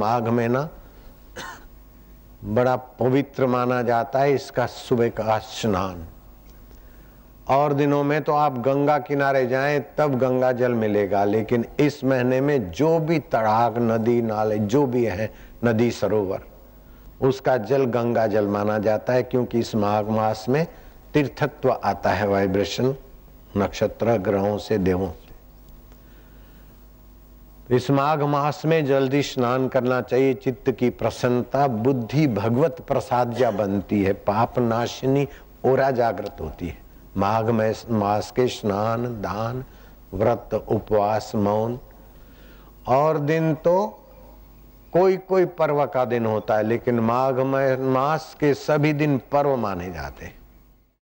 माघ ना बड़ा पवित्र माना जाता है इसका सुबह का स्नान और दिनों में तो आप गंगा किनारे जाएं तब गंगा जल मिलेगा लेकिन इस महीने में जो भी तड़ाक नदी नाले जो भी है नदी सरोवर उसका जल गंगा जल माना जाता है क्योंकि इस माघ मास में तीर्थत्व आता है वाइब्रेशन नक्षत्र ग्रहों से देवों से इस माघ मास में जल्दी स्नान करना चाहिए चित्त की प्रसन्नता बुद्धि भगवत प्रसाद जा बनती है पाप नाशिनी ओरा जागृत होती है माघ में मास के स्नान दान व्रत उपवास मौन और दिन तो कोई कोई पर्व का दिन होता है लेकिन माघ मास के सभी दिन पर्व माने जाते हैं